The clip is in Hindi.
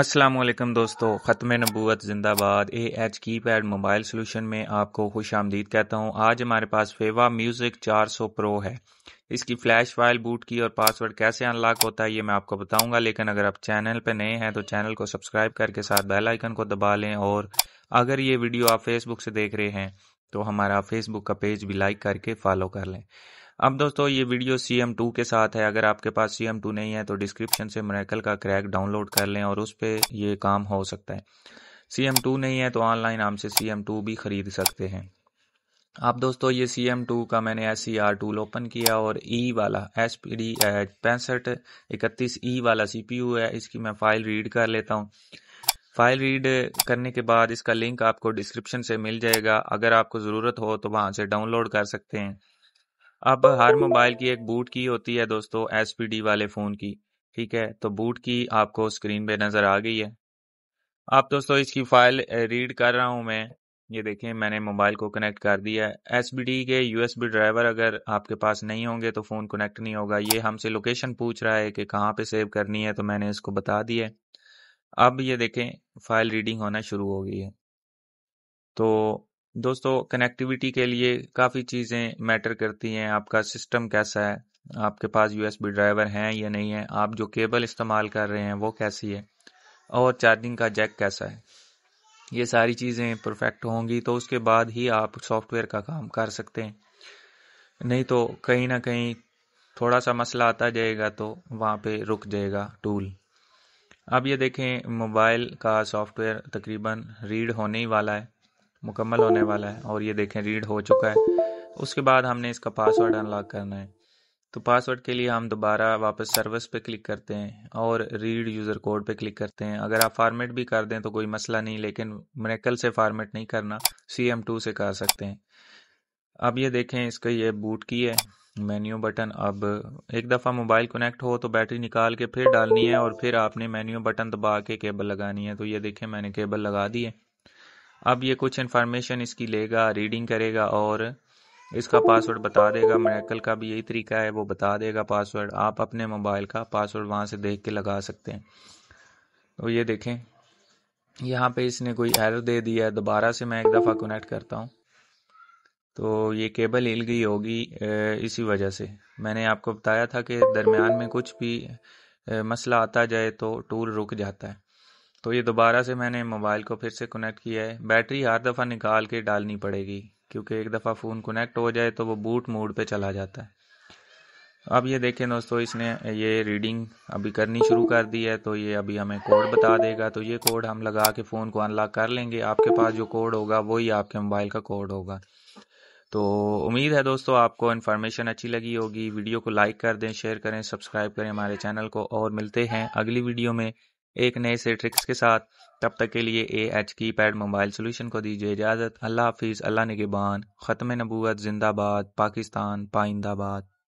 असलम दोस्तों ख़त्म नबूत ज़िंदाबाद A H keypad mobile solution में आपको खुश आमदीद कहता हूँ आज हमारे पास फेवा म्यूज़िक 400 प्रो है इसकी फ़्लैश फाइल बूट की और पासवर्ड कैसे अनलॉक होता है ये मैं आपको बताऊंगा लेकिन अगर आप चैनल पर नए हैं तो चैनल को सब्सक्राइब करके साथ बेल आइकन को दबा लें और अगर ये वीडियो आप फेसबुक से देख रहे हैं तो हमारा फेसबुक का पेज भी लाइक करके फॉलो कर लें अब दोस्तों ये वीडियो सी एम टू के साथ है अगर आपके पास सी एम टू नहीं है तो डिस्क्रिप्शन से मरैकल का क्रैक डाउनलोड कर लें और उस पर यह काम हो सकता है सी एम टू नहीं है तो ऑनलाइन आम से सी एम टू भी खरीद सकते हैं आप दोस्तों ये सी एम टू का मैंने S C R tool open किया और ई e वाला एस पी डी पैंसठ इकतीस ई e वाला सी पी यू है इसकी मैं फाइल रीड कर लेता हूँ फाइल रीड करने के बाद इसका लिंक आपको डिस्क्रिप्शन से मिल जाएगा अगर आपको ज़रूरत हो तो वहाँ से डाउनलोड कर सकते हैं अब हर मोबाइल की एक बूट की होती है दोस्तों एस वाले फ़ोन की ठीक है तो बूट की आपको स्क्रीन पे नज़र आ गई है आप दोस्तों इसकी फ़ाइल रीड कर रहा हूँ मैं ये देखें मैंने मोबाइल को कनेक्ट कर दिया है एस के यू ड्राइवर अगर आपके पास नहीं होंगे तो फ़ोन कनेक्ट नहीं होगा ये हमसे लोकेशन पूछ रहा है कि कहाँ पर सेव करनी है तो मैंने इसको बता दिया अब ये देखें फाइल रीडिंग होना शुरू हो गई है तो दोस्तों कनेक्टिविटी के लिए काफ़ी चीज़ें मैटर करती हैं आपका सिस्टम कैसा है आपके पास यू ड्राइवर हैं या नहीं है आप जो केबल इस्तेमाल कर रहे हैं वो कैसी है और चार्जिंग का जैक कैसा है ये सारी चीज़ें परफेक्ट होंगी तो उसके बाद ही आप सॉफ्टवेयर का काम कर सकते हैं नहीं तो कहीं ना कहीं थोड़ा सा मसला आता जाएगा तो वहाँ पे रुक जाएगा टूल अब ये देखें मोबाइल का सॉफ्टवेयर तकरीबन रीड होने ही वाला है मुकम्मल होने वाला है और ये देखें रीड हो चुका है उसके बाद हमने इसका पासवर्ड अनलॉक करना है तो पासवर्ड के लिए हम दोबारा वापस सर्विस पे क्लिक करते हैं और रीड यूज़र कोड पे क्लिक करते हैं अगर आप फॉर्मेट भी कर दें तो कोई मसला नहीं लेकिन मेकल से फॉर्मेट नहीं करना सी एम टू से कर सकते हैं अब ये देखें इसका ये बूट की है मेन्यू बटन अब एक दफ़ा मोबाइल कनेक्ट हो तो बैटरी निकाल के फिर डालनी है और फिर आपने मेन्यू बटन दबा के केबल लगानी है तो ये देखें मैंने केबल लगा दी है अब ये कुछ इन्फॉर्मेशन इसकी लेगा रीडिंग करेगा और इसका पासवर्ड बता देगा मेरेकल का भी यही तरीका है वो बता देगा पासवर्ड आप अपने मोबाइल का पासवर्ड वहाँ से देख के लगा सकते हैं तो ये देखें यहाँ पे इसने कोई एरर दे दिया दोबारा से मैं एक दफ़ा कनेक्ट करता हूँ तो ये केबल हिल गई होगी इसी वजह से मैंने आपको बताया था कि दरमियान में कुछ भी मसला आता जाए तो टूर रुक जाता है तो ये दोबारा से मैंने मोबाइल को फिर से कनेक्ट किया है बैटरी हर दफ़ा निकाल के डालनी पड़ेगी क्योंकि एक दफ़ा फ़ोन कनेक्ट हो जाए तो वो बूट मोड पे चला जाता है अब ये देखें दोस्तों इसने ये रीडिंग अभी करनी शुरू कर दी है तो ये अभी हमें कोड बता देगा तो ये कोड हम लगा के फ़ोन को अनलॉक कर लेंगे आपके पास जो कोड होगा वही आपके मोबाइल का कोड होगा तो उम्मीद है दोस्तों आपको इन्फॉर्मेशन अच्छी लगी होगी वीडियो को लाइक कर दें शेयर करें सब्सक्राइब करें हमारे चैनल को और मिलते हैं अगली वीडियो में एक नए से ट्रिक्स के साथ तब तक के लिए A H keypad mobile solution को दीजिए इजाज़त अल्लाह हाफिज़ अल्लाह गिबान ख़त्म नबूत जिंदाबाद पाकिस्तान पाइंदाबाद